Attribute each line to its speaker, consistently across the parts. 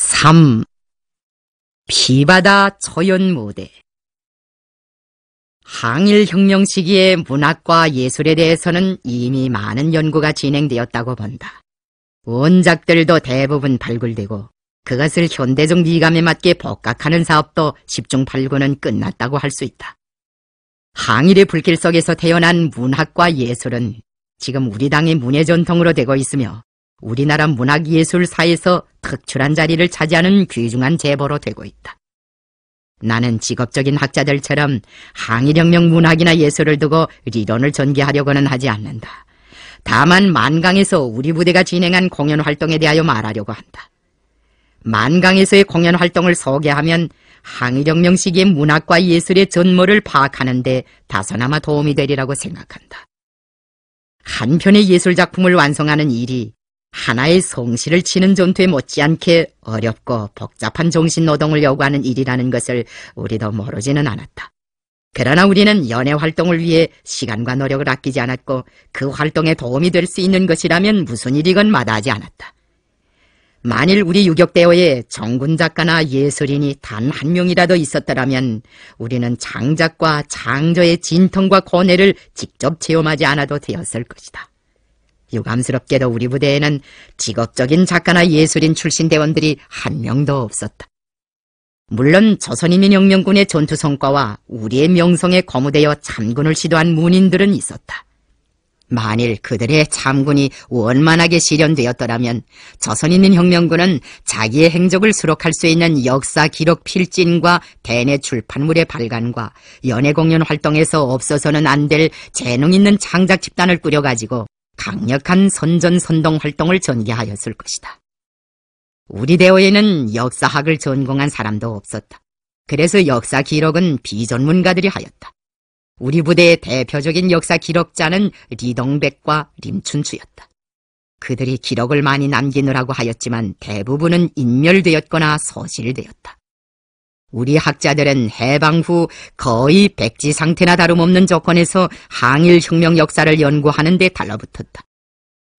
Speaker 1: 3. 비바다 초연무대 항일혁명 시기의 문학과 예술에 대해서는 이미 많은 연구가 진행되었다고 본다. 원작들도 대부분 발굴되고 그것을 현대적 미감에 맞게 복각하는 사업도 10중 8구는 끝났다고 할 수 있다. 항일의 불길 속에서 태어난 문학과 예술은 지금 우리 당의 문예 전통으로 되고 있으며 우리나라 문학예술사에서 특출한 자리를 차지하는 귀중한 제보로 되고 있다. 나는 직업적인 학자들처럼 항일혁명 문학이나 예술을 두고 리론을 전개하려고는 하지 않는다. 다만 만강에서 우리 부대가 진행한 공연 활동에 대하여 말하려고 한다. 만강에서의 공연 활동을 소개하면 항일혁명 시기의 문학과 예술의 전모를 파악하는데 다소나마 도움이 되리라고 생각한다. 한편의 예술작품을 완성하는 일이 하나의 송실를 치는 전투에 못지않게 어렵고 복잡한 정신노동을 요구하는 일이라는 것을 우리도 모르지는 않았다. 그러나 우리는 연애 활동을 위해 시간과 노력을 아끼지 않았고 그 활동에 도움이 될 수 있는 것이라면 무슨 일이건 마다하지 않았다. 만일 우리 유격대호에 정군 작가나 예술인이 단 한 명이라도 있었더라면 우리는 장작과 장저의 진통과 고뇌를 직접 체험하지 않아도 되었을 것이다. 유감스럽게도 우리 부대에는 직업적인 작가나 예술인 출신 대원들이 한 명도 없었다. 물론 조선인민 혁명군의 전투 성과와 우리의 명성에 거무되어 참군을 시도한 문인들은 있었다. 만일 그들의 참군이 원만하게 실현되었더라면 조선인민 혁명군은 자기의 행적을 수록할 수 있는 역사 기록 필진과 대내 출판물의 발간과 연예 공연 활동에서 없어서는 안 될 재능 있는 창작 집단을 꾸려가지고 강력한 선전선동 활동을 전개하였을 것이다. 우리 대호에는 역사학을 전공한 사람도 없었다. 그래서 역사 기록은 비전문가들이 하였다. 우리 부대의 대표적인 역사 기록자는 리동백과 림춘추였다. 그들이 기록을 많이 남기느라고 하였지만 대부분은 인멸되었거나 서실되었다. 우리 학자들은 해방 후 거의 백지 상태나 다름없는 조건에서 항일혁명 역사를 연구하는 데 달라붙었다.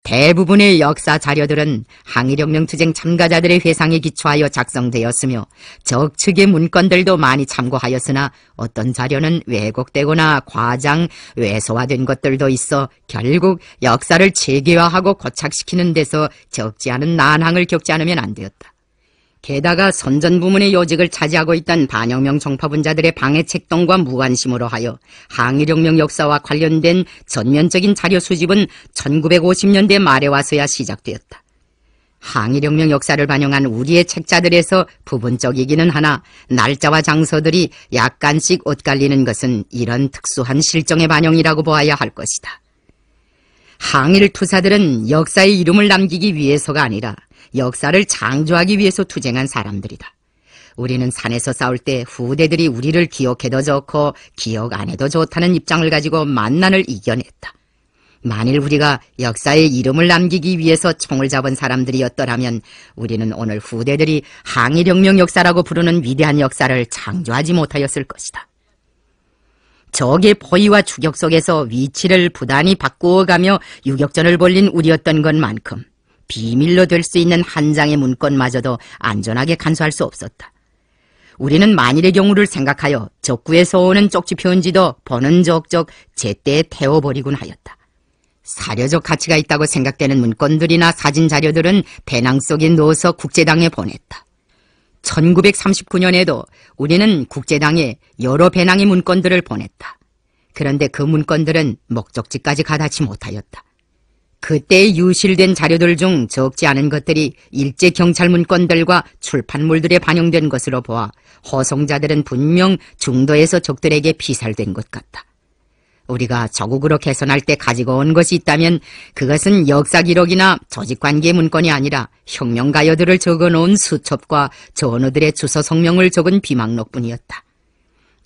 Speaker 1: 대부분의 역사 자료들은 항일혁명 투쟁 참가자들의 회상에 기초하여 작성되었으며 적측의 문건들도 많이 참고하였으나 어떤 자료는 왜곡되거나 과장, 왜소화된 것들도 있어 결국 역사를 체계화하고 고착시키는 데서 적지 않은 난항을 겪지 않으면 안 되었다. 게다가 선전 부문의 요직을 차지하고 있던 반영명 정파분자들의 방해 책동과 무관심으로 하여 항일혁명 역사와 관련된 전면적인 자료 수집은 1950년대 말에 와서야 시작되었다. 항일혁명 역사를 반영한 우리의 책자들에서 부분적이기는 하나 날짜와 장소들이 약간씩 엇갈리는 것은 이런 특수한 실정의 반영이라고 보아야 할 것이다. 항일 투사들은 역사의 이름을 남기기 위해서가 아니라 역사를 창조하기 위해서 투쟁한 사람들이다. 우리는 산에서 싸울 때 후대들이 우리를 기억해도 좋고 기억 안 해도 좋다는 입장을 가지고 만난을 이겨냈다. 만일 우리가 역사에 이름을 남기기 위해서 총을 잡은 사람들이었더라면 우리는 오늘 후대들이 항일혁명 역사라고 부르는 위대한 역사를 창조하지 못하였을 것이다. 적의 포위와 추격 속에서 위치를 부단히 바꾸어가며 유격전을 벌린 우리였던 것만큼 비밀로 될 수 있는 한 장의 문건마저도 안전하게 간수할 수 없었다. 우리는 만일의 경우를 생각하여 적구에서 오는 쪽지 편지도 버는 적적 제때에 태워버리곤 하였다. 사료적 가치가 있다고 생각되는 문건들이나 사진 자료들은 배낭 속에 넣어서 국제당에 보냈다. 1939년에도 우리는 국제당에 여러 배낭의 문건들을 보냈다. 그런데 그 문건들은 목적지까지 가닿지 못하였다. 그때 유실된 자료들 중 적지 않은 것들이 일제 경찰 문건들과 출판물들에 반영된 것으로 보아 허송자들은 분명 중도에서 적들에게 피살된 것 같다. 우리가 저국으로 개선할 때 가지고 온 것이 있다면 그것은 역사 기록이나 조직관계 문건이 아니라 혁명가요들을 적어놓은 수첩과 전우들의 주소 성명을 적은 비망록뿐이었다.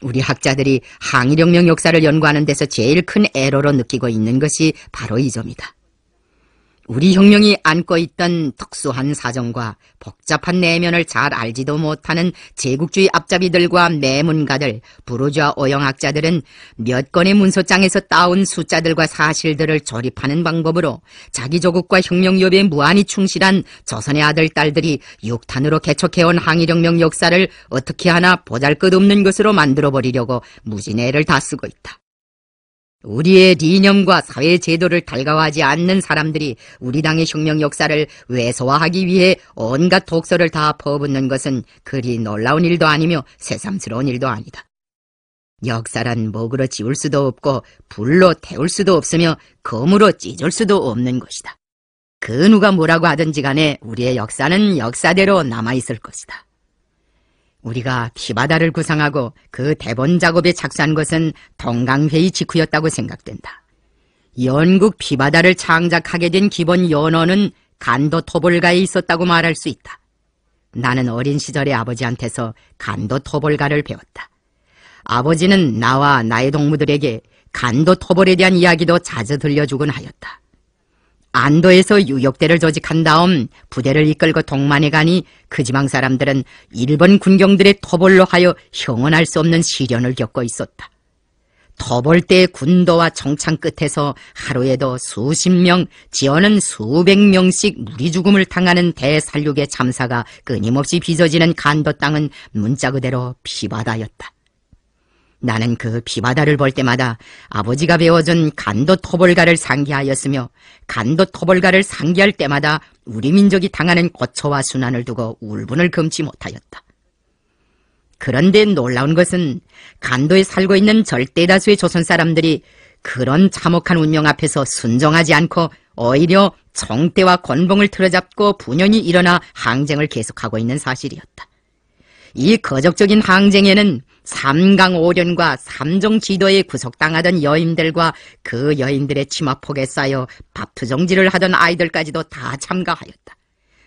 Speaker 1: 우리 학자들이 항일혁명 역사를 연구하는 데서 제일 큰 애로로 느끼고 있는 것이 바로 이 점이다. 우리 혁명이 안고 있던 특수한 사정과 복잡한 내면을 잘 알지도 못하는 제국주의 앞잡이들과 매문가들, 부르주아 오영학자들은 몇 건의 문서장에서 따온 숫자들과 사실들을 조립하는 방법으로 자기 조국과 혁명협에 무한히 충실한 조선의 아들, 딸들이 육탄으로 개척해온 항일혁명 역사를 어떻게 하나 보잘것없는 것으로 만들어버리려고 무진애를 다 쓰고 있다. 우리의 이념과 사회 제도를 달가워하지 않는 사람들이 우리 당의 혁명 역사를 왜소화하기 위해 온갖 독서를 다 퍼붓는 것은 그리 놀라운 일도 아니며 새삼스러운 일도 아니다. 역사란 목으로 지울 수도 없고 불로 태울 수도 없으며 검으로 찢을 수도 없는 것이다. 그 누가 뭐라고 하든지 간에 우리의 역사는 역사대로 남아있을 것이다. 우리가 피바다를 구상하고 그 대본 작업에 착수한 것은 동강회의 직후였다고 생각된다. 영국 피바다를 창작하게 된 기본 연어는 간도 토벌가에 있었다고 말할 수 있다. 나는 어린 시절에 아버지한테서 간도 토벌가를 배웠다. 아버지는 나와 나의 동무들에게 간도 토벌에 대한 이야기도 자주 들려주곤 하였다. 안도에서 유역대를 조직한 다음 부대를 이끌고 동만에 가니 그 지방 사람들은 일본 군경들의 토벌로 하여 형언할 수 없는 시련을 겪고 있었다. 토벌 때 군도와 정창 끝에서 하루에도 수십 명, 지어는 수백 명씩 무리 죽음을 당하는 대살륙의 참사가 끊임없이 빚어지는 간도 땅은 문자 그대로 피바다였다. 나는 그 비바다를 볼 때마다 아버지가 배워준 간도 토벌가를 상기하였으며 간도 토벌가를 상기할 때마다 우리 민족이 당하는 고초와 순환을 두고 울분을 금치 못하였다. 그런데 놀라운 것은 간도에 살고 있는 절대다수의 조선 사람들이 그런 참혹한 운명 앞에서 순종하지 않고 오히려 정대와 권봉을 틀어잡고 분연히 일어나 항쟁을 계속하고 있는 사실이었다. 이 거적적인 항쟁에는 삼강 오륜과 삼종 지도에 구속당하던 여인들과 그 여인들의 치마폭에 쌓여 밥투정지를 하던 아이들까지도 다 참가하였다.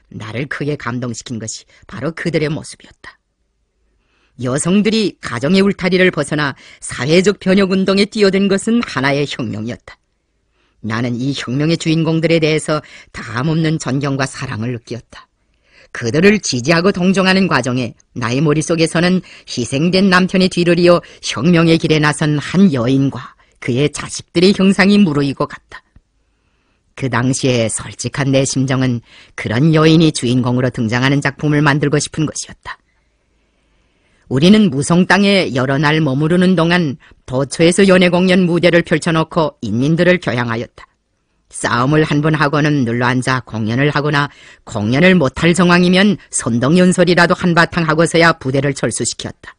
Speaker 1: 나를 크게 감동시킨 것이 바로 그들의 모습이었다. 여성들이 가정의 울타리를 벗어나 사회적 변혁운동에 뛰어든 것은 하나의 혁명이었다. 나는 이 혁명의 주인공들에 대해서 다함없는 존경과 사랑을 느끼었다. 그들을 지지하고 동정하는 과정에 나의 머릿속에서는 희생된 남편의 뒤를 이어 혁명의 길에 나선 한 여인과 그의 자식들의 형상이 무르익어 갔다. 그 당시에 솔직한 내 심정은 그런 여인이 주인공으로 등장하는 작품을 만들고 싶은 것이었다. 우리는 무성 땅에 여러 날 머무르는 동안 도처에서 연애 공연 무대를 펼쳐놓고 인민들을 교양하였다 싸움을 한 번 하고는 눌러앉아 공연을 하거나 공연을 못할 정황이면 선동연설이라도 한바탕 하고서야 부대를 철수시켰다.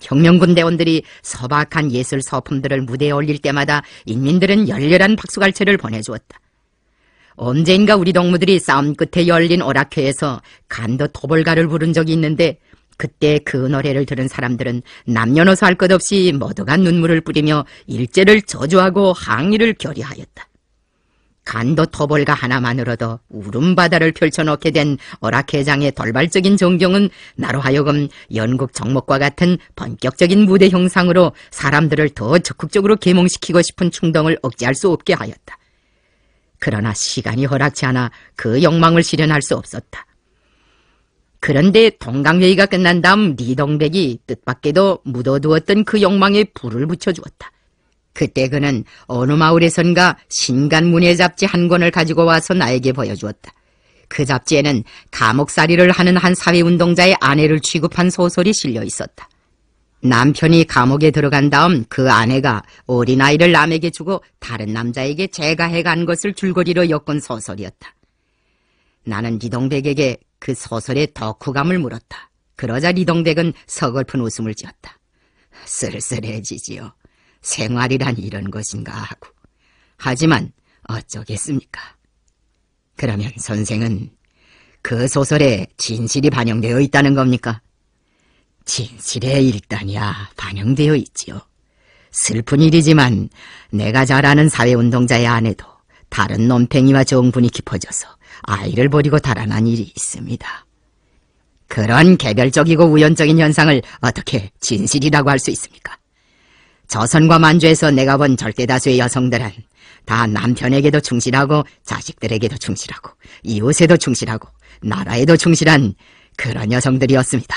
Speaker 1: 혁명군대원들이 서박한 예술 서품들을 무대에 올릴 때마다 인민들은 열렬한 박수갈채를 보내주었다. 언제인가 우리 동무들이 싸움 끝에 열린 오락회에서 간도 토벌가를 부른 적이 있는데 그때 그 노래를 들은 사람들은 남녀노소 할 것 없이 모두가 눈물을 뿌리며 일제를 저주하고 항의를 결의하였다. 간도 토벌가 하나만으로도 울음바다를 펼쳐놓게 된 어락회장의 돌발적인 존경은 나로 하여금 연극 정목과 같은 본격적인 무대 형상으로 사람들을 더 적극적으로 계몽시키고 싶은 충동을 억제할 수 없게 하였다. 그러나 시간이 허락치 않아 그 욕망을 실현할 수 없었다. 그런데 동강회의가 끝난 다음 리동백이 뜻밖에도 묻어두었던 그 욕망에 불을 붙여주었다. 그때 그는 어느 마을에선가 신간 문예 잡지 한 권을 가지고 와서 나에게 보여주었다. 그 잡지에는 감옥살이를 하는 한 사회운동자의 아내를 취급한 소설이 실려 있었다. 남편이 감옥에 들어간 다음 그 아내가 어린아이를 남에게 주고 다른 남자에게 재가해 간 것을 줄거리로 엮은 소설이었다. 나는 리동백에게 그 소설의 덕후감을 물었다. 그러자 리동백은 서글픈 웃음을 지었다. 쓸쓸해지지요. 생활이란 이런 것인가 하고. 하지만 어쩌겠습니까? 그러면 선생은 그 소설에 진실이 반영되어 있다는 겁니까? 진실의 일단이야 반영되어 있지요. 슬픈 일이지만 내가 잘 아는 사회운동자의 아내도 다른 논팽이와 정분이 깊어져서 아이를 버리고 달아난 일이 있습니다. 그런 개별적이고 우연적인 현상을 어떻게 진실이라고 할 수 있습니까? 조선과 만주에서 내가 본 절대 다수의 여성들은 다 남편에게도 충실하고 자식들에게도 충실하고 이웃에도 충실하고 나라에도 충실한 그런 여성들이었습니다.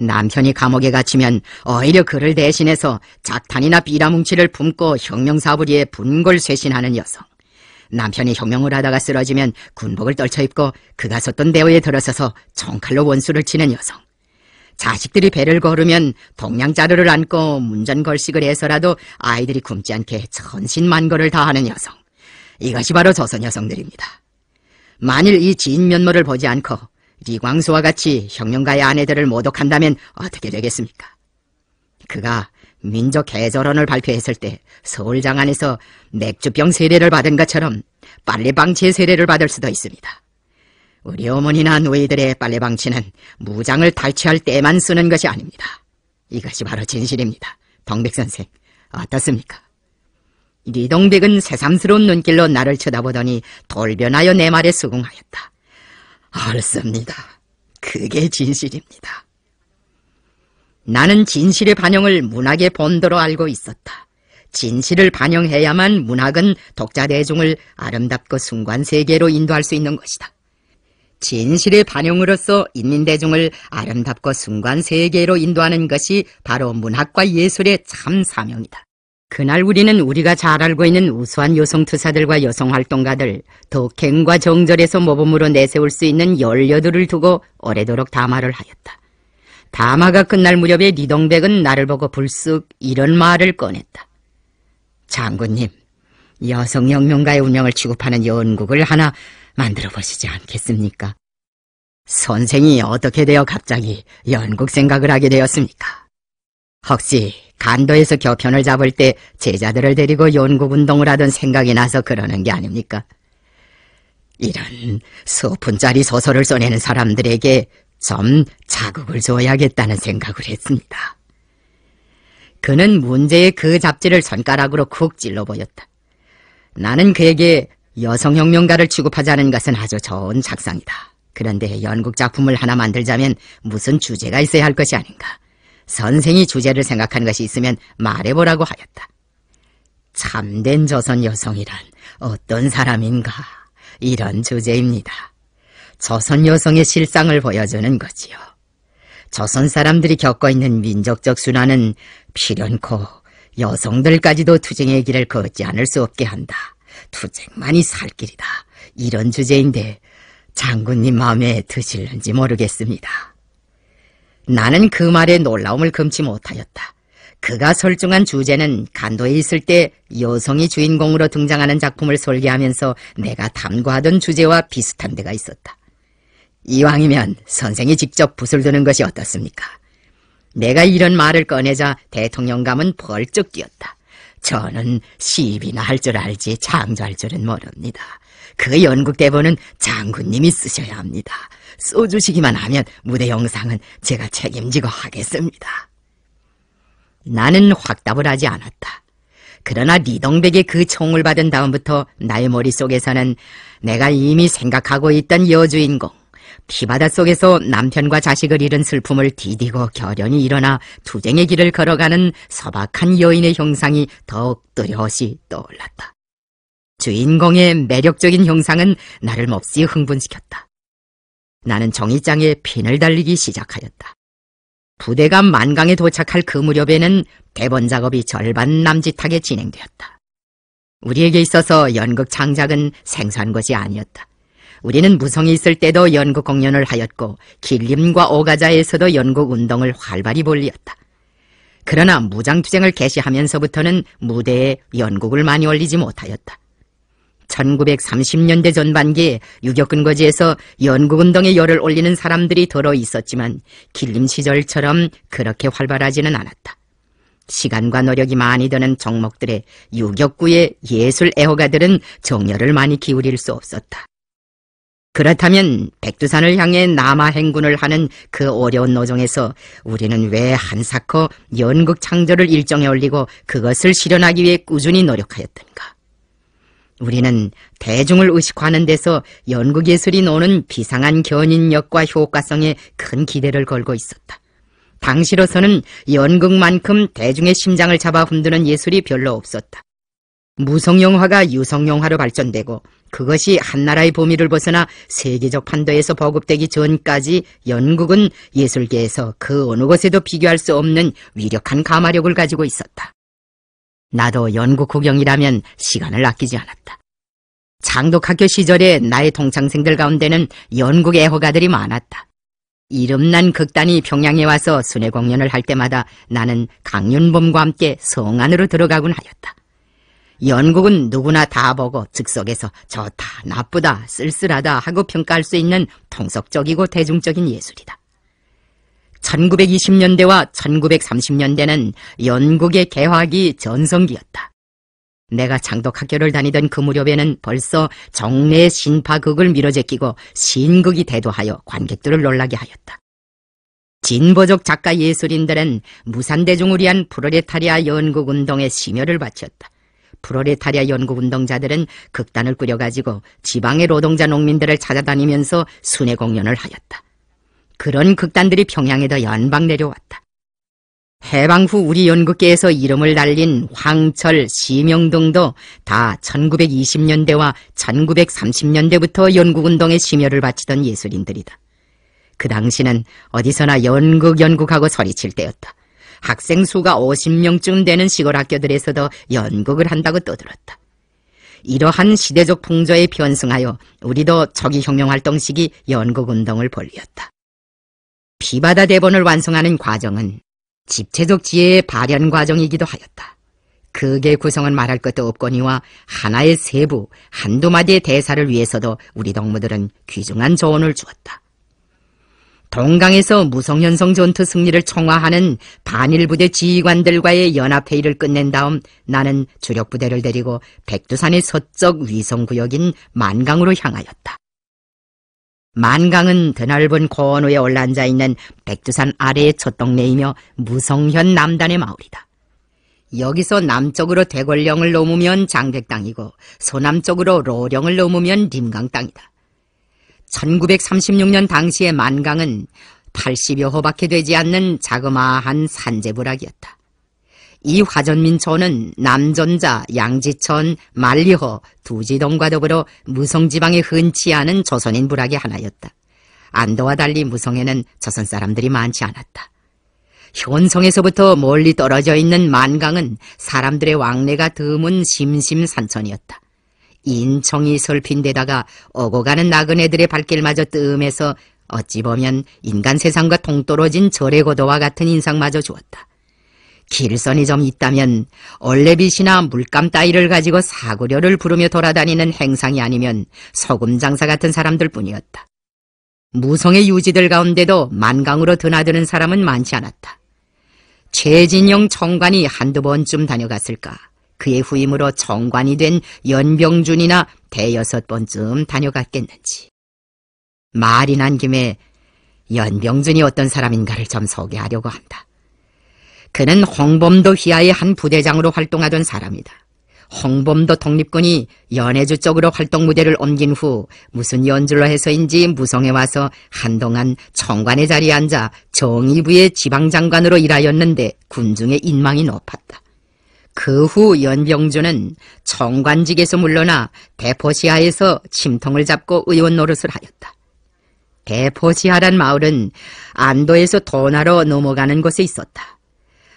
Speaker 1: 남편이 감옥에 갇히면 오히려 그를 대신해서 작탄이나 비라뭉치를 품고 혁명사부리에 분골 쇄신하는 여성. 남편이 혁명을 하다가 쓰러지면 군복을 떨쳐입고 그가 섰던 대우에 들어서서 총칼로 원수를 치는 여성. 자식들이 배를 걸으면 동양자루를 안고 문전걸식을 해서라도 아이들이 굶지 않게 천신만고를 다하는 여성. 이것이 바로 조선 여성들입니다. 만일 이진 면모를 보지 않고 리광수와 같이 혁명가의 아내들을 모독한다면 어떻게 되겠습니까? 그가 민족 개조론을 발표했을 때 서울장 안에서 맥주병 세례를 받은 것처럼 빨래방치의 세례를 받을 수도 있습니다. 우리 어머니나 노예들의 빨래 방치는 무장을 탈취할 때만 쓰는 것이 아닙니다. 이것이 바로 진실입니다. 덕백 선생, 어떻습니까? 리동백은 새삼스러운 눈길로 나를 쳐다보더니 돌변하여 내 말에 수긍하였다. 옳습니다. 그게 진실입니다. 나는 진실의 반영을 문학의 본도로 알고 있었다. 진실을 반영해야만 문학은 독자 대중을 아름답고 순관 세계로 인도할 수 있는 것이다. 진실의 반영으로서 인민대중을 아름답고 순간 세계로 인도하는 것이 바로 문학과 예술의 참 사명이다. 그날 우리는 우리가 잘 알고 있는 우수한 여성투사들과 여성활동가들, 독행과 정절에서 모범으로 내세울 수 있는 열여들을 두고 오래도록 담화를 하였다. 담화가 끝날 무렵에 리동백은 나를 보고 불쑥 이런 말을 꺼냈다. 장군님, 여성 혁명가의운영을 취급하는 연극을 하나 만들어 보시지 않겠습니까? 선생이 어떻게 되어 갑자기 연극 생각을 하게 되었습니까? 혹시 간도에서 교편을 잡을 때 제자들을 데리고 연극 운동을 하던 생각이 나서 그러는 게 아닙니까? 이런 소푼짜리 소설을 써내는 사람들에게 좀 자극을 줘야겠다는 생각을 했습니다. 그는 문제의 그 잡지를 손가락으로 쿡 찔러 보였다. 나는 그에게 여성혁명가를 취급하자는 것은 아주 좋은 작상이다. 그런데 연극 작품을 하나 만들자면 무슨 주제가 있어야 할 것이 아닌가. 선생이 주제를 생각한 것이 있으면 말해보라고 하였다. 참된 조선 여성이란 어떤 사람인가 이런 주제입니다. 조선 여성의 실상을 보여주는 거지요. 조선 사람들이 겪고 있는 민족적 순환은 필연코 여성들까지도 투쟁의 길을 걷지 않을 수 없게 한다. 투쟁만이 살 길이다. 이런 주제인데 장군님 마음에 드실는지 모르겠습니다. 나는 그 말에 놀라움을 금치 못하였다. 그가 설중한 주제는 간도에 있을 때 여성이 주인공으로 등장하는 작품을 설계하면서 내가 탐구하던 주제와 비슷한 데가 있었다. 이왕이면 선생이 직접 붓을 드는 것이 어떻습니까? 내가 이런 말을 꺼내자 대통령감은 벌쩍 뛰었다. 저는 시입나할 줄 알지 창조할 줄은 모릅니다. 그 연극 대본은 장군님이 쓰셔야 합니다. 써주시기만 하면 무대 영상은 제가 책임지고 하겠습니다. 나는 확답을 하지 않았다. 그러나 리동백의 그 총을 받은 다음부터 나의 머릿속에서는 내가 이미 생각하고 있던 여주인공, 피바다 속에서 남편과 자식을 잃은 슬픔을 디디고 결연히 일어나 투쟁의 길을 걸어가는 서박한 여인의 형상이 더욱 뚜렷이 떠올랐다. 주인공의 매력적인 형상은 나를 몹시 흥분시켰다. 나는 정의장에 핀을 달리기 시작하였다. 부대가 만강에 도착할 그 무렵에는 대본 작업이 절반 남짓하게 진행되었다. 우리에게 있어서 연극 창작은 생소한 것이 아니었다. 우리는 무성이 있을 때도 연극 공연을 하였고 길림과 오가자에서도 연극 운동을 활발히 벌리었다. 그러나 무장투쟁을 개시하면서부터는 무대에 연극을 많이 올리지 못하였다. 1930년대 전반기에 유격근거지에서 연극운동에 열을 올리는 사람들이 더러 있었지만 길림 시절처럼 그렇게 활발하지는 않았다. 시간과 노력이 많이 드는 종목들의 유격구의 예술 애호가들은 정열을 많이 기울일 수 없었다. 그렇다면 백두산을 향해 남하 행군을 하는 그 어려운 노정에서 우리는 왜 한사코 연극 창조를 일정에 올리고 그것을 실현하기 위해 꾸준히 노력하였던가? 우리는 대중을 의식하는 데서 연극예술이 노는 비상한 견인력과 효과성에 큰 기대를 걸고 있었다. 당시로서는 연극만큼 대중의 심장을 잡아 흔드는 예술이 별로 없었다. 무성영화가 유성영화로 발전되고 그것이 한나라의 범위를 벗어나 세계적 판도에서 보급되기 전까지 영국은 예술계에서 그 어느 곳에도 비교할 수 없는 위력한 가마력을 가지고 있었다. 나도 영국 구경이라면 시간을 아끼지 않았다. 장독학교 시절에 나의 동창생들 가운데는 영국 애호가들이 많았다. 이름난 극단이 평양에 와서 순회 공연을 할 때마다 나는 강윤범과 함께 성안으로 들어가곤 하였다. 연극은 누구나 다 보고 즉석에서 좋다, 나쁘다, 쓸쓸하다 하고 평가할 수 있는 통속적이고 대중적인 예술이다. 1920년대와 1930년대는 연극의 개화기 전성기였다. 내가 장독학교를 다니던 그 무렵에는 벌써 정례 신파극을 밀어제끼고 신극이 대도하여 관객들을 놀라게 하였다. 진보적 작가 예술인들은 무산대중을 위한 프로레타리아 연극운동에 심혈을 바쳤다. 프로레타리아 연극운동자들은 극단을 꾸려가지고 지방의 노동자 농민들을 찾아다니면서 순회 공연을 하였다. 그런 극단들이 평양에더 연방 내려왔다. 해방 후 우리 연극계에서 이름을 날린 황철, 시명 등도 다 1920년대와 1930년대부터 연극운동에 심혈을 바치던 예술인들이다. 그 당시는 어디서나 연극 연극하고 소리칠 때였다. 학생 수가 50명쯤 되는 시골 학교들에서도 연극을 한다고 떠들었다. 이러한 시대적 풍조에 편승하여 우리도 적이혁명활동 시기 연극운동을 벌였다. 피바다 대본을 완성하는 과정은 집체적 지혜의 발현 과정이기도 하였다. 그게 구성은 말할 것도 없거니와 하나의 세부, 한두 마디의 대사를 위해서도 우리 동무들은 귀중한 조언을 주었다. 동강에서 무성현성 전투 승리를 청화하는 반일부대 지휘관들과의 연합회의를 끝낸 다음 나는 주력부대를 데리고 백두산의 서쪽 위성구역인 만강으로 향하였다. 만강은 드넓은 고원위에 올라앉아 있는 백두산 아래의 첫 동네이며 무성현 남단의 마을이다. 여기서 남쪽으로 대궐령을 넘으면 장백 당이고 서남쪽으로 로령을 넘으면 림강 땅이다. 1936년 당시의 만강은 80여 호밖에 되지 않는 자그마한 산재부락이었다. 이화전민촌은 남전자, 양지천, 만리호, 두지동과 더불어 무성지방에 흔치 않은 조선인 부락의 하나였다. 안도와 달리 무성에는 조선 사람들이 많지 않았다. 현성에서부터 멀리 떨어져 있는 만강은 사람들의 왕래가 드문 심심산천이었다. 인청이 설핀 데다가 오고 가는 나그네들의 발길마저 뜸해서 어찌 보면 인간 세상과 동떨어진 절의 고도와 같은 인상마저 주었다. 길선이 좀 있다면 얼레빗이나 물감 따위를 가지고 사구려를 부르며 돌아다니는 행상이 아니면 소금 장사 같은 사람들 뿐이었다. 무성의 유지들 가운데도 만강으로 드나드는 사람은 많지 않았다. 최진영 청관이 한두 번쯤 다녀갔을까. 그의 후임으로 정관이 된 연병준이나 대여섯 번쯤 다녀갔겠는지. 말이 난 김에 연병준이 어떤 사람인가를 좀 소개하려고 한다. 그는 홍범도 휘하의 한 부대장으로 활동하던 사람이다. 홍범도 독립군이 연해주 쪽으로 활동 무대를 옮긴 후 무슨 연주로 해서인지 무성에 와서 한동안 청관의 자리에 앉아 정의부의 지방장관으로 일하였는데 군중의 인망이 높았다. 그후 연병조는 청관직에서 물러나 대포시하에서 침통을 잡고 의원 노릇을 하였다. 대포시하란 마을은 안도에서 도나로 넘어가는 곳에 있었다.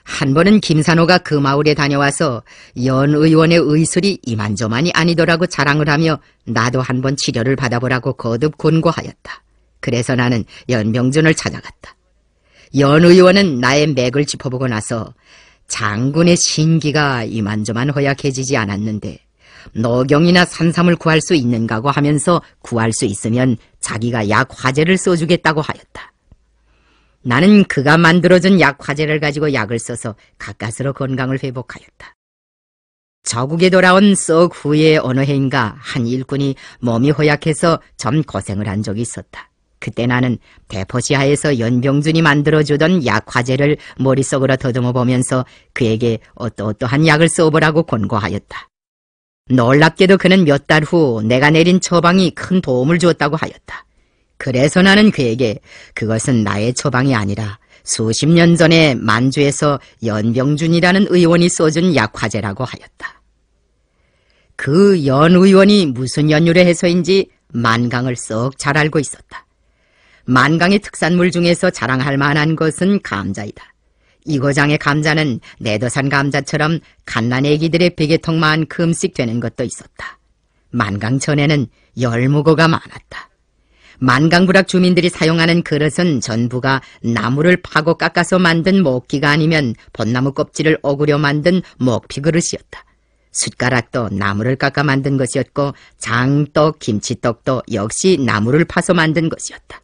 Speaker 1: 한 번은 김산호가 그 마을에 다녀와서 연 의원의 의술이 이만저만이 아니더라고 자랑을 하며 나도 한 번 치료를 받아보라고 거듭 권고하였다. 그래서 나는 연병준을 찾아갔다. 연 의원은 나의 맥을 짚어보고 나서 장군의 신기가 이만저만 허약해지지 않았는데 노경이나 산삼을 구할 수 있는가고 하면서 구할 수 있으면 자기가 약화제를 써주겠다고 하였다. 나는 그가 만들어준 약화제를 가지고 약을 써서 가까스로 건강을 회복하였다. 저국에 돌아온 썩 후에 어느 해인가 한 일꾼이 몸이 허약해서 점 고생을 한 적이 있었다. 그때 나는 대포시하에서 연병준이 만들어주던 약화제를 머릿속으로 더듬어 보면서 그에게 어떠어떠한 약을 써보라고 권고하였다. 놀랍게도 그는 몇 달 후 내가 내린 처방이 큰 도움을 주었다고 하였다. 그래서 나는 그에게 그것은 나의 처방이 아니라 수십 년 전에 만주에서 연병준이라는 의원이 써준 약화제라고 하였다. 그 연 의원이 무슨 연유를 해서인지 만강을 썩 잘 알고 있었다. 만강의 특산물 중에서 자랑할 만한 것은 감자이다. 이고장의 감자는 내도산 감자처럼 갓난 애기들의 베개통만큼씩 되는 것도 있었다. 만강 전에는 열무고가 많았다. 만강 부락 주민들이 사용하는 그릇은 전부가 나무를 파고 깎아서 만든 먹기가 아니면 벚나무 껍질을 어그려 만든 먹피 그릇이었다. 숟가락도 나무를 깎아 만든 것이었고 장떡, 김치떡도 역시 나무를 파서 만든 것이었다.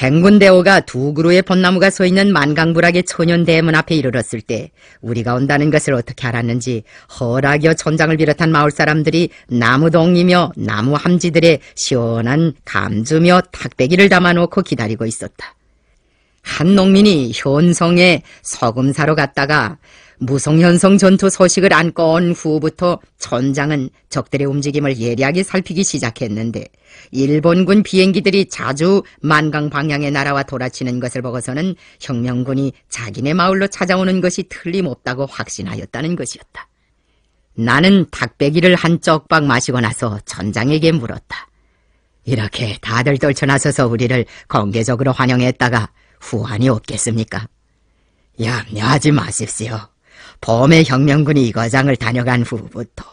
Speaker 1: 행군대호가 두 그루의 벚나무가 서 있는 만강부락의 천연대문 앞에 이르렀을 때 우리가 온다는 것을 어떻게 알았는지 허락여 천장을 비롯한 마을 사람들이 나무동이며 나무함지들의 시원한 감주며 탁배기를 담아놓고 기다리고 있었다. 한 농민이 현성에 서금사로 갔다가 무성현성 전투 소식을 안고 온 후부터 천장은 적들의 움직임을 예리하게 살피기 시작했는데 일본군 비행기들이 자주 만강 방향의 나라와 돌아치는 것을 보고서는 혁명군이 자기네 마을로 찾아오는 것이 틀림없다고 확신하였다는 것이었다. 나는 닭배기를 한 쪽박 마시고 나서 천장에게 물었다. 이렇게 다들 떨쳐나서서 우리를 공개적으로 환영했다가 후환이 없겠습니까? 얌얌하지 마십시오. 봄의 혁명군이 이 거장을 다녀간 후부터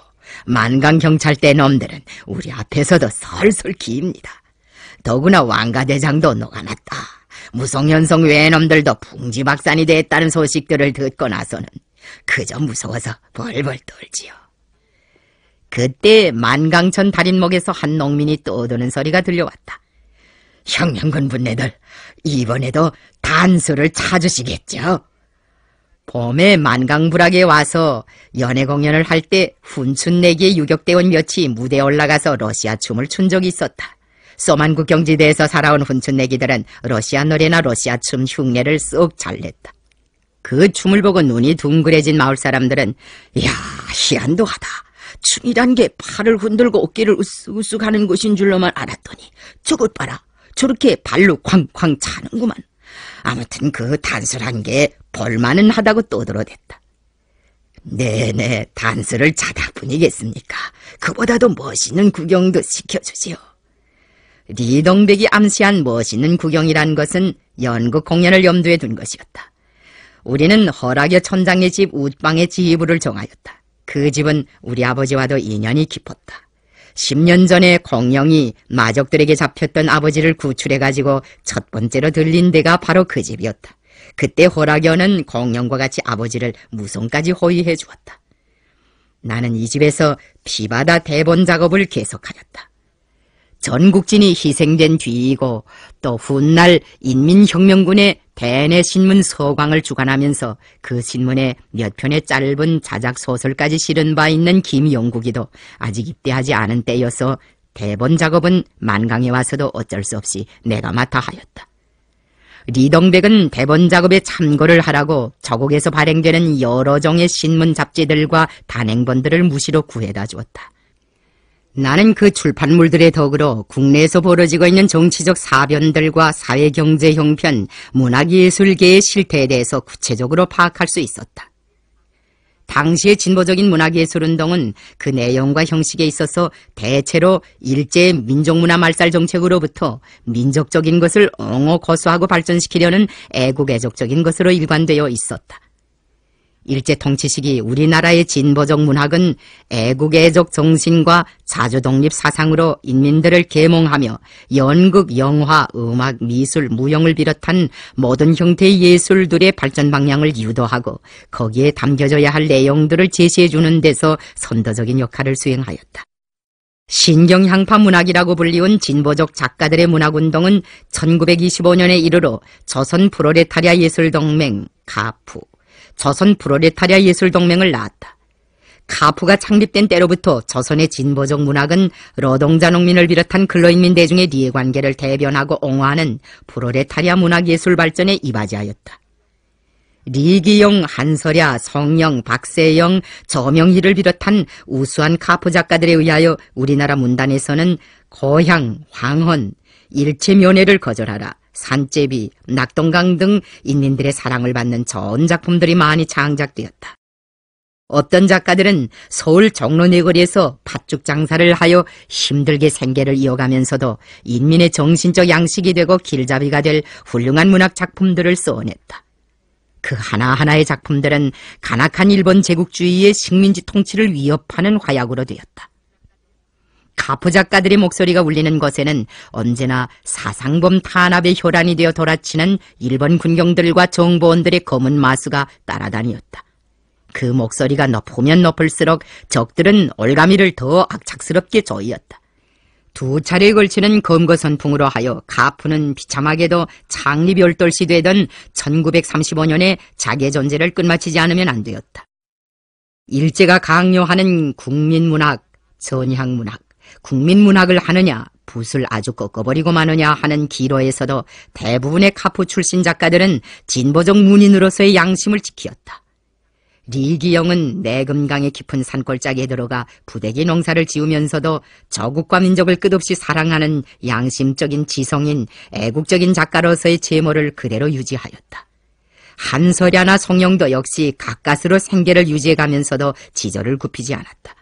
Speaker 1: 만강경찰대 놈들은 우리 앞에서도 설설 기입니다. 더구나 왕가대장도 녹아났다. 무성현성 외놈들도 풍지박산이 됐다는 소식들을 듣고 나서는 그저 무서워서 벌벌 떨지요. 그때 만강천 달인목에서 한 농민이 떠드는 소리가 들려왔다. 혁명군 분네들 이번에도 단수를 찾으시겠죠? 봄에 만강불락에 와서 연애 공연을 할 때 훈춘내기에 유격대원 몇이 무대에 올라가서 러시아 춤을 춘 적이 있었다. 소만국 경지대에서 살아온 훈춘내기들은 러시아 노래나 러시아 춤 흉내를 쏙잘 냈다. 그 춤을 보고 눈이 둥그레진 마을 사람들은 야 희한도하다. 춤이란 게 팔을 흔들고 어깨를 으쓱으쓱 하는 곳인 줄로만 알았더니 저것 봐라. 저렇게 발로 쾅쾅 차는구만. 아무튼 그 단술한 게 볼만은 하다고 떠들어댔다. 네네 단수를 자다뿐이겠습니까. 그보다도 멋있는 구경도 시켜주지요. 리동백이 암시한 멋있는 구경이란 것은 연극 공연을 염두에 둔 것이었다. 우리는 허락의 천장의 집 우방의 지휘부를 정하였다. 그 집은 우리 아버지와도 인연이 깊었다. 10년 전에 공영이 마적들에게 잡혔던 아버지를 구출해가지고 첫 번째로 들린 데가 바로 그 집이었다. 그때 호락연은 공영과 같이 아버지를 무성까지 호위해 주었다. 나는 이 집에서 피바다 대본 작업을 계속하였다. 전국진이 희생된 뒤이고 또 훗날 인민혁명군의 대내신문 서광을 주관하면서 그 신문에 몇 편의 짧은 자작소설까지 실은 바 있는 김용국이도 아직 입대하지 않은 때여서 대본 작업은 만강에 와서도 어쩔 수 없이 내가 맡아 하였다. 리동백은 대본 작업에 참고를 하라고 저국에서 발행되는 여러 종의 신문 잡지들과 단행본들을 무시로 구해다 주었다. 나는 그 출판물들의 덕으로 국내에서 벌어지고 있는 정치적 사변들과 사회경제 형편, 문학예술계의 실태에 대해서 구체적으로 파악할 수 있었다. 당시의 진보적인 문학예술운동은 그 내용과 형식에 있어서 대체로 일제의 민족문화 말살 정책으로부터 민족적인 것을 엉어 거수하고 발전시키려는 애국애족적인 것으로 일관되어 있었다. 일제통치시기 우리나라의 진보적 문학은 애국애족 정신과 자주독립 사상으로 인민들을 계몽하며 연극, 영화, 음악, 미술, 무용을 비롯한 모든 형태의 예술들의 발전 방향을 유도하고 거기에 담겨져야 할 내용들을 제시해주는 데서 선도적인 역할을 수행하였다. 신경향파 문학이라고 불리운 진보적 작가들의 문학운동은 1925년에 이르러 조선 프로레타리아 예술동맹, 가프, 저선 프로레타리아 예술동맹을 낳았다. 카프가 창립된 때로부터 저선의 진보적 문학은 노동자 농민을 비롯한 근로인민 대중의 이해관계를 대변하고 옹호하는 프로레타리아 문학예술 발전에 이바지하였다. 리기용, 한설야, 성영, 박세영, 저명희를 비롯한 우수한 카프 작가들에 의하여 우리나라 문단에서는 고향 황헌, 일체면회를 거절하라. 산제비, 낙동강 등 인민들의 사랑을 받는 전작품들이 많이 창작되었다. 어떤 작가들은 서울 정로 네거리에서 팥죽 장사를 하여 힘들게 생계를 이어가면서도 인민의 정신적 양식이 되고 길잡이가 될 훌륭한 문학 작품들을 써냈다. 그 하나하나의 작품들은 간악한 일본 제국주의의 식민지 통치를 위협하는 화약으로 되었다. 가포 작가들의 목소리가 울리는 것에는 언제나 사상범 탄압의 혈안이 되어 돌아치는 일본 군경들과 정보원들의 검은 마수가 따라다니었다. 그 목소리가 높으면 높을수록 적들은 얼가미를더 악착스럽게 조이었다. 두 차례에 걸치는 검거 선풍으로 하여 가푸는 비참하게도 창립열돌 시대던 1935년에 자기의 존재를 끝마치지 않으면 안 되었다. 일제가 강요하는 국민문학, 전향문학, 국민문학을 하느냐 붓을 아주 꺾어버리고 마느냐 하는 기로에서도 대부분의 카프 출신 작가들은 진보적 문인으로서의 양심을 지키었다. 리기영은 내금강의 깊은 산골짜기에 들어가 부대기 농사를 지으면서도 저국과 민족을 끝없이 사랑하는 양심적인 지성인 애국적인 작가로서의 제모를 그대로 유지하였다. 한설야나 성영도 역시 가까스로 생계를 유지해가면서도 지절을 굽히지 않았다.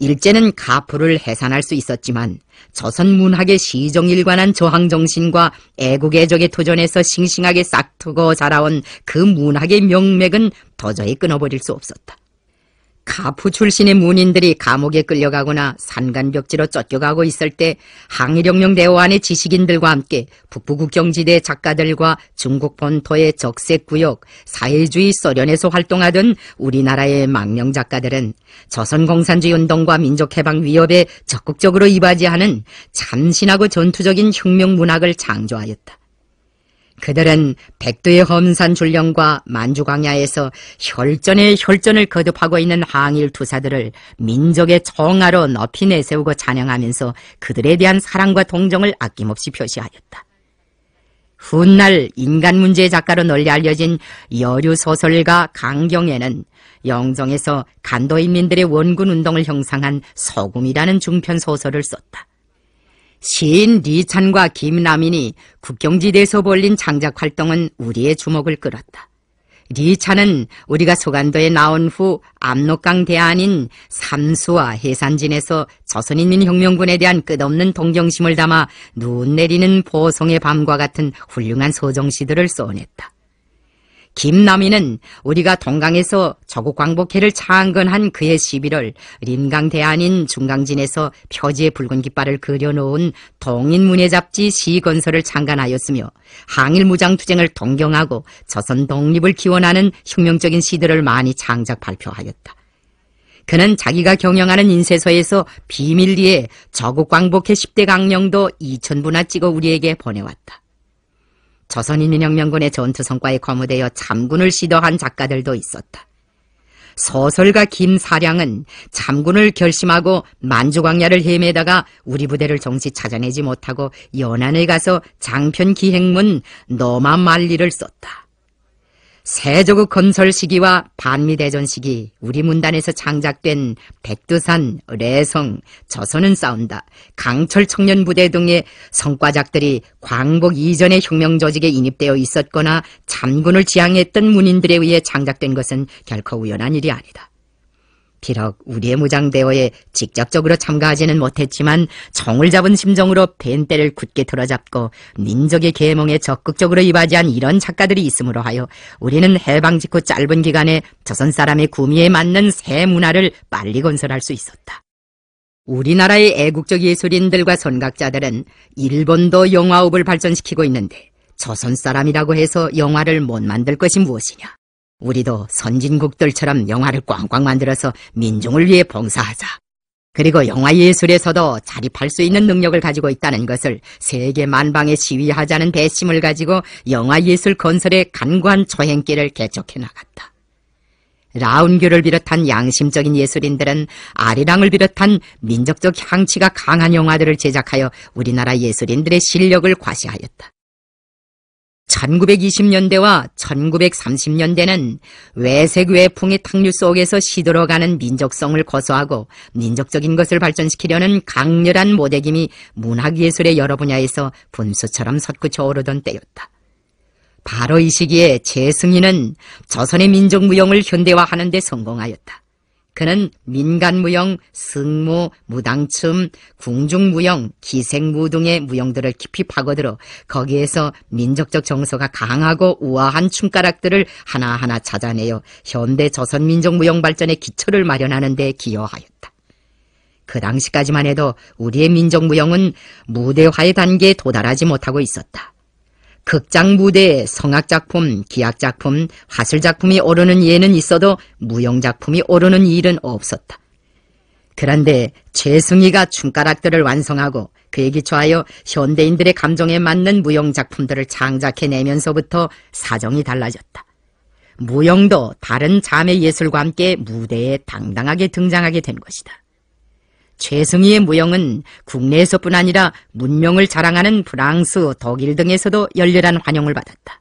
Speaker 1: 일제는 가포를 해산할 수 있었지만 조선 문학의 시정일관한 저항정신과 애국의 적의 도전에서 싱싱하게 싹트고 자라온 그 문학의 명맥은 도저히 끊어버릴 수 없었다. 가프 출신의 문인들이 감옥에 끌려가거나 산간벽지로 쫓겨가고 있을 때 항일혁명 대호안의 지식인들과 함께 북부국경지대 작가들과 중국 본토의 적색구역, 사회주의 소련에서 활동하던 우리나라의 망명 작가들은 조선공산주의 운동과 민족해방 위협에 적극적으로 이바지하는 참신하고 전투적인 혁명 문학을 창조하였다. 그들은 백두의 험산 줄령과 만주광야에서 혈전에 혈전을 거듭하고 있는 항일 투사들을 민족의 정화로 높이 내세우고 찬양하면서 그들에 대한 사랑과 동정을 아낌없이 표시하였다. 훗날 인간 문제 의 작가로 널리 알려진 여류 소설가 강경에는 영종에서 간도인민들의 원군 운동을 형상한 소금이라는 중편 소설을 썼다. 시인 리찬과 김남인이 국경지대에서 벌린 장작 활동은 우리의 주목을 끌었다. 리찬은 우리가 소간도에 나온 후 압록강 대안인 삼수와 해산진에서 조선인민혁명군에 대한 끝없는 동경심을 담아 눈 내리는 보송의 밤과 같은 훌륭한 소정시들을 써냈다. 김남희는 우리가 동강에서 저국 광복회를 창건한 그해 11월 림강대 아닌 중강진에서 표지에 붉은 깃발을 그려놓은 동인문예 잡지 시건설을 창간하였으며 항일무장투쟁을 동경하고 조선 독립을 기원하는 혁명적인 시들을 많이 창작 발표하였다. 그는 자기가 경영하는 인쇄소에서 비밀리에 저국 광복회 10대 강령도 2천부나 찍어 우리에게 보내왔다. 조선인민혁명군의 전투 성과에 거무되어 참군을 시도한 작가들도 있었다. 소설가 김사량은 참군을 결심하고 만주광야를 헤매다가 우리 부대를 정시 찾아내지 못하고 연안에 가서 장편 기행문 너마 말리를 썼다. 세조국 건설 시기와 반미대전 시기 우리 문단에서 창작된 백두산, 레성, 저서는 싸운다, 강철 청년부대 등의 성과작들이 광복 이전의 혁명 조직에 인입되어 있었거나 참군을 지향했던 문인들에 의해 창작된 것은 결코 우연한 일이 아니다. 비록 우리의 무장대호에 직접적으로 참가하지는 못했지만 정을 잡은 심정으로 벤떼를 굳게 틀어잡고 민족의 계몽에 적극적으로 이바지한 이런 작가들이 있으므로 하여 우리는 해방 직후 짧은 기간에 조선 사람의 구미에 맞는 새 문화를 빨리 건설할 수 있었다. 우리나라의 애국적 예술인들과 선각자들은 일본도 영화업을 발전시키고 있는데 조선 사람이라고 해서 영화를 못 만들 것이 무엇이냐. 우리도 선진국들처럼 영화를 꽝꽝 만들어서 민중을 위해 봉사하자. 그리고 영화 예술에서도 자립할 수 있는 능력을 가지고 있다는 것을 세계 만방에 시위하자는 배심을 가지고 영화 예술 건설의 간구한 저행길을 개척해 나갔다. 라운규를 비롯한 양심적인 예술인들은 아리랑을 비롯한 민족적 향치가 강한 영화들을 제작하여 우리나라 예술인들의 실력을 과시하였다. 1920년대와 1930년대는 외색 외풍의 탕류 속에서 시들어가는 민족성을 거소하고 민족적인 것을 발전시키려는 강렬한 모대김이 문학예술의 여러 분야에서 분수처럼 솟구쳐 오르던 때였다. 바로 이 시기에 재승인은 조선의 민족무용을 현대화하는 데 성공하였다. 그는 민간무용, 승무, 무당춤, 궁중무용, 기생무 등의 무용들을 깊이 파고들어 거기에서 민족적 정서가 강하고 우아한 춤가락들을 하나하나 찾아내어 현대 조선민족 무용 발전의 기초를 마련하는 데 기여하였다. 그 당시까지만 해도 우리의 민족 무용은 무대화의 단계에 도달하지 못하고 있었다. 극장 무대에 성악작품, 기악작품, 화술작품이 오르는 예는 있어도 무용작품이 오르는 일은 없었다. 그런데 최승희가 춤가락들을 완성하고 그에 기초하여 현대인들의 감정에 맞는 무용작품들을 창작해내면서부터 사정이 달라졌다. 무용도 다른 자매 예술과 함께 무대에 당당하게 등장하게 된 것이다. 최승희의 무용은 국내에서뿐 아니라 문명을 자랑하는 프랑스, 독일 등에서도 열렬한 환영을 받았다.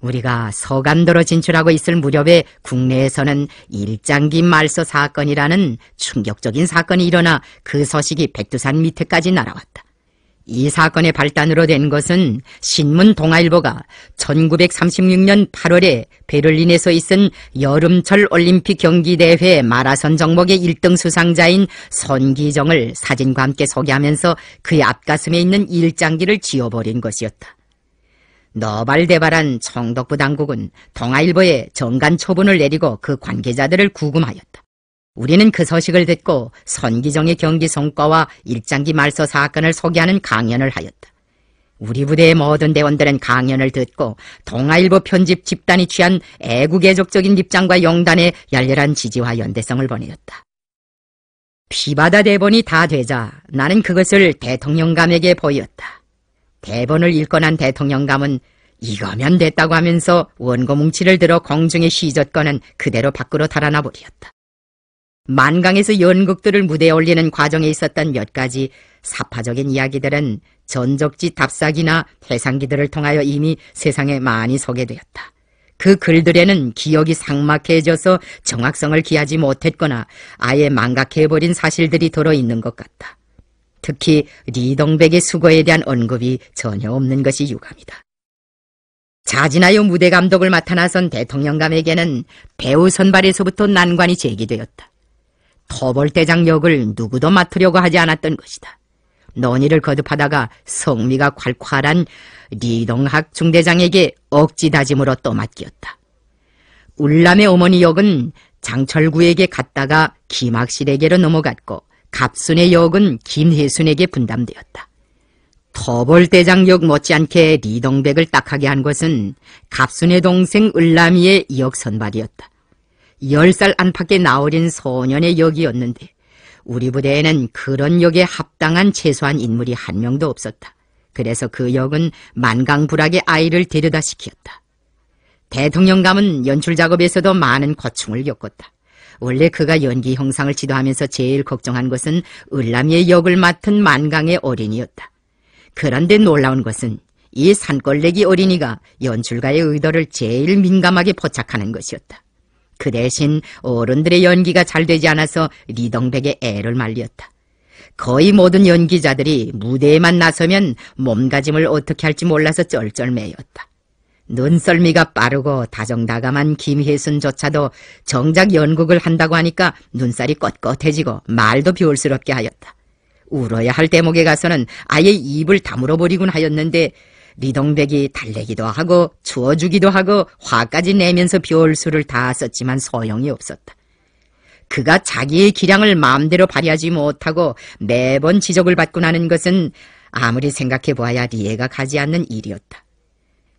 Speaker 1: 우리가 서간도로 진출하고 있을 무렵에 국내에서는 일장기 말소 사건이라는 충격적인 사건이 일어나 그 소식이 백두산 밑에까지 날아왔다. 이 사건의 발단으로 된 것은 신문 동아일보가 1936년 8월에 베를린에서 있은 여름철 올림픽 경기대회 마라선 정목의 1등 수상자인 선기정을 사진과 함께 소개하면서 그의 앞가슴에 있는 일장기를 지워버린 것이었다. 너발대발한 청덕부 당국은 동아일보에 정간 처분을 내리고 그 관계자들을 구금하였다. 우리는 그 소식을 듣고 선기정의 경기 성과와 일장기 말소 사건을 소개하는 강연을 하였다. 우리 부대의 모든 대원들은 강연을 듣고 동아일보 편집 집단이 취한 애국애족적인 입장과 용단에 열렬한 지지와 연대성을 보내었다. 피바다 대본이 다 되자 나는 그것을 대통령감에게 보였다. 대본을 읽거난 대통령감은 이거면 됐다고 하면서 원고 뭉치를 들어 공중에 휘젓거는 그대로 밖으로 달아나 버렸다. 만강에서 연극들을 무대에 올리는 과정에 있었던 몇 가지 사파적인 이야기들은 전적지 답사기나 해상기들을 통하여 이미 세상에 많이 소개되었다. 그 글들에는 기억이 상막해져서 정확성을 기하지 못했거나 아예 망각해버린 사실들이 들어있는 것 같다. 특히 리동백의 수거에 대한 언급이 전혀 없는 것이 유감이다. 자진하여 무대 감독을 맡아 나선 대통령감에게는 배우 선발에서부터 난관이 제기되었다. 토벌대장 역을 누구도 맡으려고 하지 않았던 것이다. 논의를 거듭하다가 성미가 콸콸한 리동학 중대장에게 억지 다짐으로 또 맡기었다. 울람의 어머니 역은 장철구에게 갔다가 김학실에게로 넘어갔고 갑순의 역은 김혜순에게 분담되었다. 터벌대장 역 못지않게 리동백을 딱하게 한 것은 갑순의 동생 을람이의 역 선발이었다. 열살 안팎의 나어린 소년의 역이었는데 우리 부대에는 그런 역에 합당한 최소한 인물이 한 명도 없었다. 그래서 그 역은 만강불악의 아이를 데려다 시켰다. 대통령감은 연출 작업에서도 많은 거충을 겪었다. 원래 그가 연기 형상을 지도하면서 제일 걱정한 것은 을남의 역을 맡은 만강의 어린이였다. 그런데 놀라운 것은 이산골레기 어린이가 연출가의 의도를 제일 민감하게 포착하는 것이었다. 그 대신 어른들의 연기가 잘 되지 않아서 리덩백의 애를 말렸다. 거의 모든 연기자들이 무대에만 나서면 몸가짐을 어떻게 할지 몰라서 쩔쩔매였다. 눈썰미가 빠르고 다정다감한 김혜순조차도 정작 연극을 한다고 하니까 눈살이 껏꼿해지고 말도 비올스럽게 하였다. 울어야 할 대목에 가서는 아예 입을 다물어버리곤 하였는데 리동백이 달래기도 하고 주워주기도 하고 화까지 내면서 별수를 다 썼지만 소용이 없었다. 그가 자기의 기량을 마음대로 발휘하지 못하고 매번 지적을 받고 나는 것은 아무리 생각해 보아야 이해가 가지 않는 일이었다.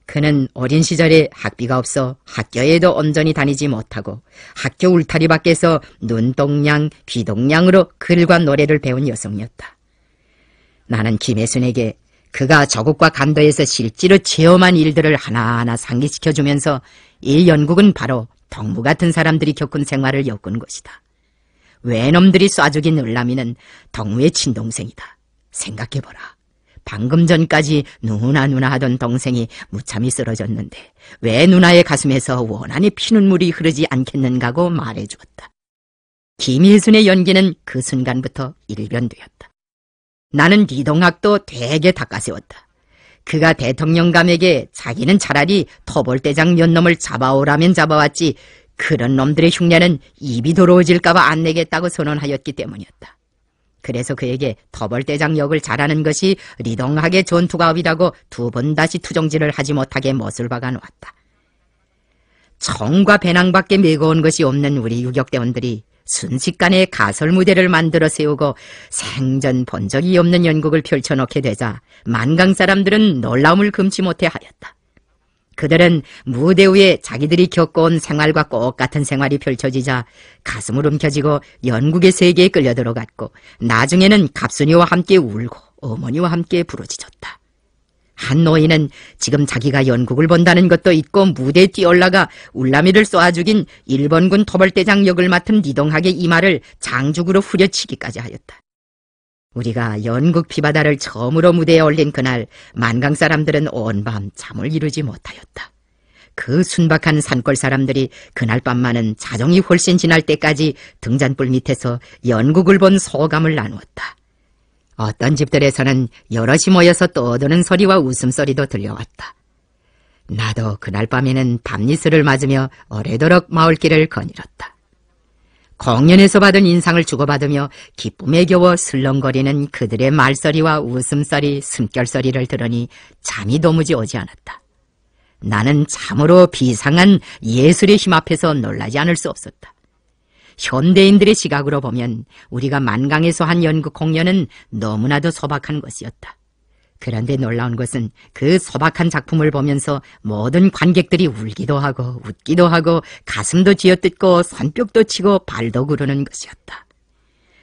Speaker 1: 그는 어린 시절에 학비가 없어 학교에도 온전히 다니지 못하고 학교 울타리 밖에서 눈동냥귀동냥으로 글과 노래를 배운 여성이었다. 나는 김혜순에게 그가 저국과 간도에서 실제로 체험한 일들을 하나하나 상기시켜주면서 이 연국은 바로 덕무 같은 사람들이 겪은 생활을 엮은 것이다. 외놈들이 쏴 죽인 을람이는 덕무의 친동생이다. 생각해보라. 방금 전까지 누나 누나 하던 동생이 무참히 쓰러졌는데 왜 누나의 가슴에서 원한의 피눈물이 흐르지 않겠는가고 말해주었다. 김일순의 연기는 그 순간부터 일변되었다. 나는 리동학도 되게 닦아세웠다. 그가 대통령감에게 자기는 차라리 터벌대장 몇 놈을 잡아오라면 잡아왔지 그런 놈들의 흉내는 입이 더러워질까봐 안 내겠다고 선언하였기 때문이었다. 그래서 그에게 터벌대장 역을 잘하는 것이 리동학의 전투가업이라고 두 번 다시 투정질을 하지 못하게 멋을 박아 놓았다. 정과 배낭밖에 메고 온 것이 없는 우리 유격대원들이 순식간에 가설 무대를 만들어 세우고 생전 본 적이 없는 연극을 펼쳐놓게 되자 만강 사람들은 놀라움을 금치 못해 하였다. 그들은 무대 위에 자기들이 겪어온 생활과 똑같은 생활이 펼쳐지자 가슴을 움켜쥐고 연극의 세계에 끌려 들어갔고 나중에는 갑순이와 함께 울고 어머니와 함께 부러지졌다 한 노인은 지금 자기가 연극을 본다는 것도 잊고 무대에 뛰어올라가 울라미를 쏘아 죽인 일본군 토벌대장 역을 맡은 리동학의 이마를 장죽으로 후려치기까지 하였다. 우리가 연극 피바다를 처음으로 무대에 올린 그날 만강 사람들은 온 밤 잠을 이루지 못하였다. 그 순박한 산골 사람들이 그날 밤만은 자정이 훨씬 지날 때까지 등잔불 밑에서 연극을 본 소감을 나누었다. 어떤 집들에서는 여럿이 모여서 떠드는 소리와 웃음소리도 들려왔다. 나도 그날 밤에는 밤니스를 맞으며 어레도록 마을길을 거닐었다. 공연에서 받은 인상을 주고받으며 기쁨에 겨워 슬렁거리는 그들의 말소리와 웃음소리, 숨결소리를 들으니 잠이 도무지 오지 않았다. 나는 참으로 비상한 예술의 힘 앞에서 놀라지 않을 수 없었다. 현대인들의 시각으로 보면 우리가 만강에서 한 연극 공연은 너무나도 소박한 것이었다. 그런데 놀라운 것은 그 소박한 작품을 보면서 모든 관객들이 울기도 하고 웃기도 하고 가슴도 쥐어뜯고 손뼉도 치고 발도 구르는 것이었다.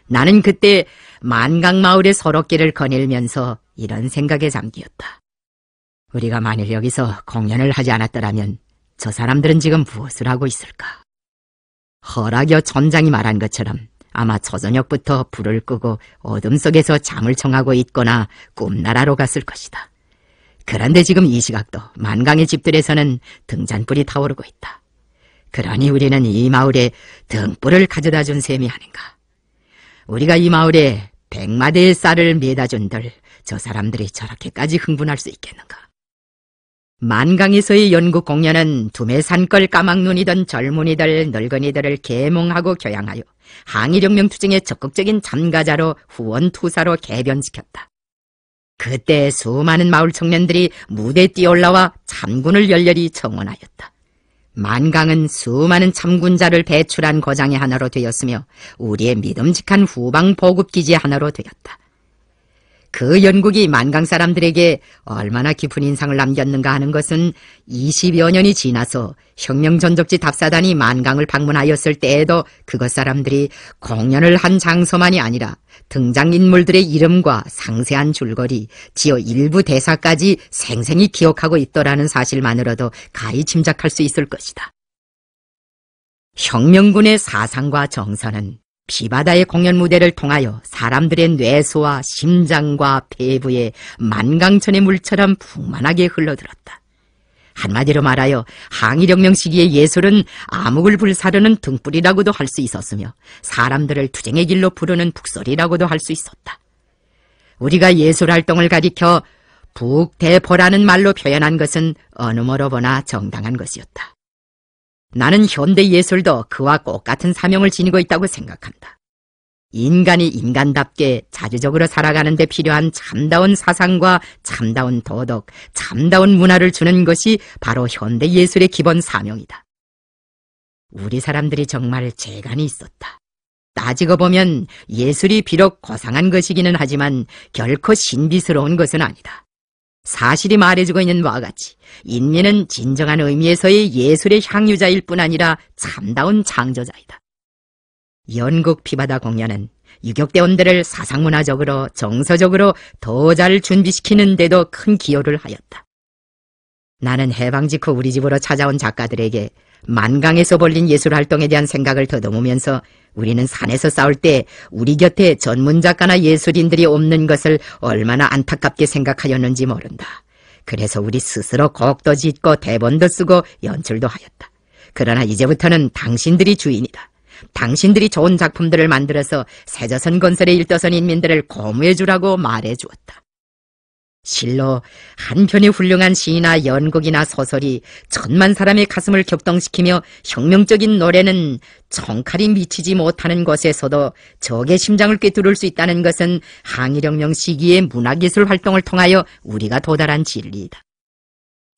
Speaker 1: 나는 그때 만강마을의 서럽길을 거닐면서 이런 생각에 잠기었다. 우리가 만일 여기서 공연을 하지 않았더라면 저 사람들은 지금 무엇을 하고 있을까? 허락여 전장이 말한 것처럼 아마 저저녁부터 불을 끄고 어둠 속에서 잠을 청하고 있거나 꿈나라로 갔을 것이다. 그런데 지금 이 시각도 만강의 집들에서는 등잔불이 타오르고 있다. 그러니 우리는 이 마을에 등불을 가져다 준 셈이 아닌가. 우리가 이 마을에 백마대의 쌀을 매다 준들 저 사람들이 저렇게까지 흥분할 수 있겠는가. 만강에서의 연극 공연은 두메산걸 까막눈이던 젊은이들 늙은이들을 계몽하고 교양하여 항일혁명 투쟁에 적극적인 참가자로 후원투사로 개변시켰다. 그때 수많은 마을 청년들이 무대에 뛰어올라와 참군을 열렬히 청원하였다. 만강은 수많은 참군자를 배출한 거장의 하나로 되었으며 우리의 믿음직한 후방 보급기지의 하나로 되었다. 그 연극이 만강 사람들에게 얼마나 깊은 인상을 남겼는가 하는 것은 20여 년이 지나서 혁명전적지 답사단이 만강을 방문하였을 때에도 그것 사람들이 공연을 한 장소만이 아니라 등장인물들의 이름과 상세한 줄거리, 지어 일부 대사까지 생생히 기억하고 있더라는 사실만으로도 가히 짐작할 수 있을 것이다. 혁명군의 사상과 정서는 피바다의 공연 무대를 통하여 사람들의 뇌소와 심장과 폐부에 만강천의 물처럼 풍만하게 흘러들었다. 한마디로 말하여 항일혁명 시기의 예술은 암흑을 불사르는 등불이라고도 할 수 있었으며 사람들을 투쟁의 길로 부르는 북소리라고도 할 수 있었다. 우리가 예술활동을 가리켜 북대포라는 말로 표현한 것은 어느 모로 보나 정당한 것이었다. 나는 현대 예술도 그와 똑같은 사명을 지니고 있다고 생각한다. 인간이 인간답게 자주적으로 살아가는 데 필요한 참다운 사상과 참다운 도덕, 참다운 문화를 주는 것이 바로 현대 예술의 기본 사명이다. 우리 사람들이 정말 재간이 있었다. 따지고 보면 예술이 비록 고상한 것이기는 하지만 결코 신비스러운 것은 아니다. 사실이 말해주고 있는 와 같이 인민은 진정한 의미에서의 예술의 향유자일 뿐 아니라 참다운 창조자이다. 연극 피바다 공연은 유격대원들을 사상문화적으로 정서적으로 더 잘 준비시키는데도 큰 기여를 하였다. 나는 해방 직후 우리 집으로 찾아온 작가들에게 만강에서 벌린 예술활동에 대한 생각을 더듬으면서 우리는 산에서 싸울 때 우리 곁에 전문 작가나 예술인들이 없는 것을 얼마나 안타깝게 생각하였는지 모른다. 그래서 우리 스스로 곡도 짓고 대본도 쓰고 연출도 하였다. 그러나 이제부터는 당신들이 주인이다. 당신들이 좋은 작품들을 만들어서 세조선 건설의 일도선 인민들을 고무해 주라고 말해 주었다. 실로 한편의 훌륭한 시나 연극이나 소설이 천만 사람의 가슴을 격동시키며 혁명적인 노래는 정칼이 미치지 못하는 것에서도 적의 심장을 꿰뚫을 수 있다는 것은 항일혁명 시기의 문화기술 활동을 통하여 우리가 도달한 진리이다.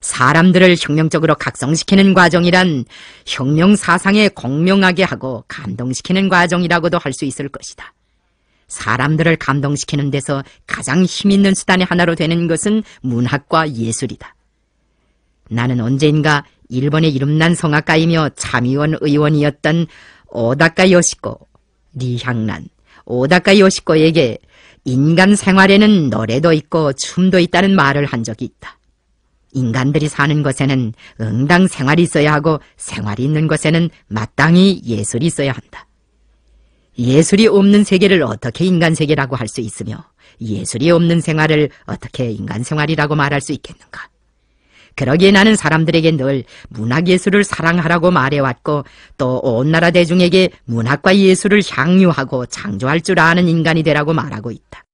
Speaker 1: 사람들을 혁명적으로 각성시키는 과정이란 혁명 사상에 공명하게 하고 감동시키는 과정이라고도 할 수 있을 것이다. 사람들을 감동시키는 데서 가장 힘있는 수단의 하나로 되는 것은 문학과 예술이다. 나는 언제인가 일본의 이름난 성악가이며 참의원 의원이었던 오다카 요시코, 리향란, 오다카 요시코에게 인간 생활에는 노래도 있고 춤도 있다는 말을 한 적이 있다. 인간들이 사는 것에는 응당 생활이 있어야 하고 생활이 있는 것에는 마땅히 예술이 있어야 한다. 예술이 없는 세계를 어떻게 인간 세계라고 할 수 있으며 예술이 없는 생활을 어떻게 인간 생활이라고 말할 수 있겠는가? 그러기에 나는 사람들에게 늘 문학예술을 사랑하라고 말해왔고 또 온 나라 대중에게 문학과 예술을 향유하고 창조할 줄 아는 인간이 되라고 말하고 있다.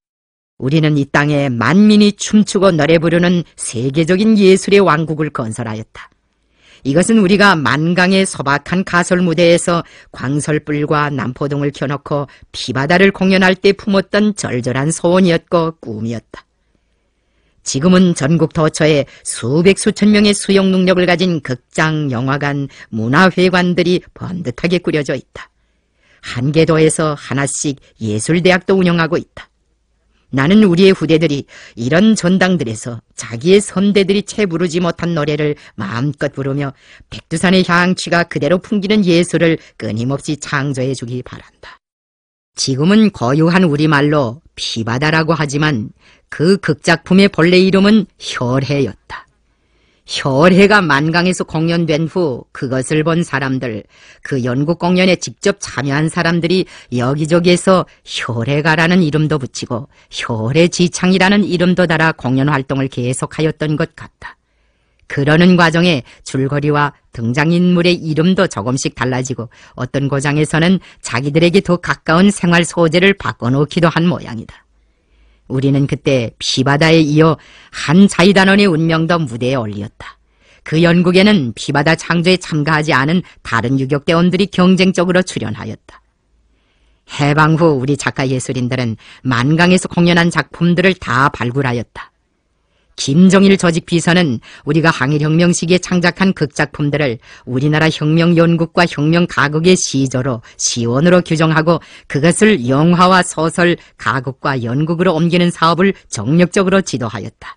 Speaker 1: 우리는 이 땅에 만민이 춤추고 노래 부르는 세계적인 예술의 왕국을 건설하였다. 이것은 우리가 만강의 소박한 가설 무대에서 광설불과 남포등을 켜놓고 피바다를 공연할 때 품었던 절절한 소원이었고 꿈이었다. 지금은 전국 도처에 수백 수천 명의 수용 능력을 가진 극장, 영화관, 문화회관들이 번듯하게 꾸려져 있다. 한계도에서 하나씩 예술대학도 운영하고 있다. 나는 우리의 후대들이 이런 전당들에서 자기의 선대들이 채 부르지 못한 노래를 마음껏 부르며 백두산의 향취가 그대로 풍기는 예술을 끊임없이 창조해 주기 바란다. 지금은 거유한 우리말로 피바다라고 하지만 그 극작품의 본래 이름은 혈해였다. 혈해가 만강에서 공연된 후 그것을 본 사람들, 그 연구 공연에 직접 참여한 사람들이 여기저기에서 혈해가라는 이름도 붙이고 혈해지창이라는 이름도 달아 공연 활동을 계속하였던 것 같다. 그러는 과정에 줄거리와 등장인물의 이름도 조금씩 달라지고 어떤 고장에서는 자기들에게 더 가까운 생활 소재를 바꿔놓기도 한 모양이다. 우리는 그때 피바다에 이어 한자이단원의 운명도 무대에 올리었다. 그 연극에는 피바다 창조에 참가하지 않은 다른 유격대원들이 경쟁적으로 출연하였다. 해방 후 우리 작가 예술인들은 만강에서 공연한 작품들을 다 발굴하였다. 김정일 조직 비서는 우리가 항일혁명 시기에 창작한 극작품들을 우리나라 혁명연극과 혁명가극의 시조로 시원으로 규정하고 그것을 영화와 소설, 가극과 연극으로 옮기는 사업을 정력적으로 지도하였다.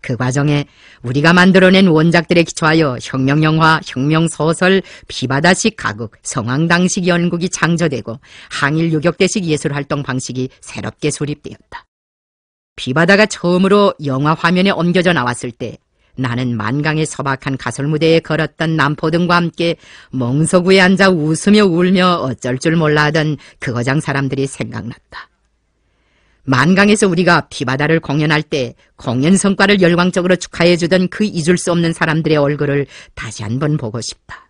Speaker 1: 그 과정에 우리가 만들어낸 원작들에 기초하여 혁명영화, 혁명소설, 피바다식 가극, 성황당식 연극이 창조되고 항일 유격대식 예술활동 방식이 새롭게 수립되었다. 비바다가 처음으로 영화 화면에 옮겨져 나왔을 때 나는 만강의 서박한 가설무대에 걸었던 남포등과 함께 멍서구에 앉아 웃으며 울며 어쩔 줄 몰라 하던 그거장 사람들이 생각났다. 만강에서 우리가 비바다를 공연할 때 공연 성과를 열광적으로 축하해주던 그 잊을 수 없는 사람들의 얼굴을 다시 한번 보고 싶다.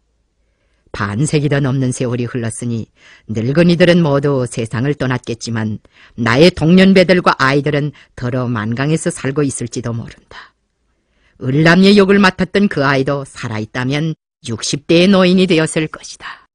Speaker 1: 반세기 더 넘는 세월이 흘렀으니 늙은이들은 모두 세상을 떠났겠지만 나의 동년배들과 아이들은 더러 만강에서 살고 있을지도 모른다. 을남의 욕을 맡았던 그 아이도 살아있다면 60대의 노인이 되었을 것이다.